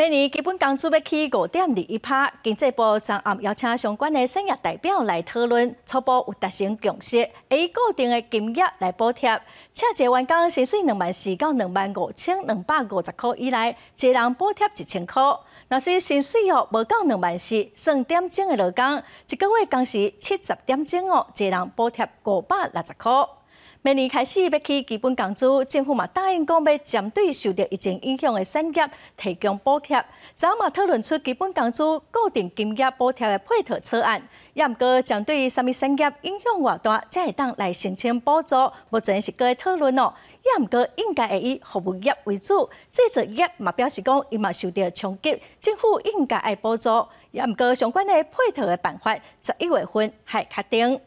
每年基本工资要起五点二一趴，经济部昨暗邀请相关的产业代表来讨论，初步有达成共识，以固定的金额来补贴，请者员工薪水两万四到两万五千两百五十块以内，一人补贴一千块。若是薪水哦无够两万四，算点钟的劳工，一个月工时七十点钟哦，一人补贴五百六十块。明年开始要起基本工资，政府嘛答应讲要针对受到疫情影响的产业提供补贴。昨嘛讨论出基本工资固定金额补贴的配套草案，也毋过针对啥物产业影响偌大才会当来申请补助，目前是过讨论哦。也毋过应该会以服务业为主，制造业嘛表示讲伊嘛受到冲击，政府应该爱补助。也毋过相关的配套的办法十一月份还确定。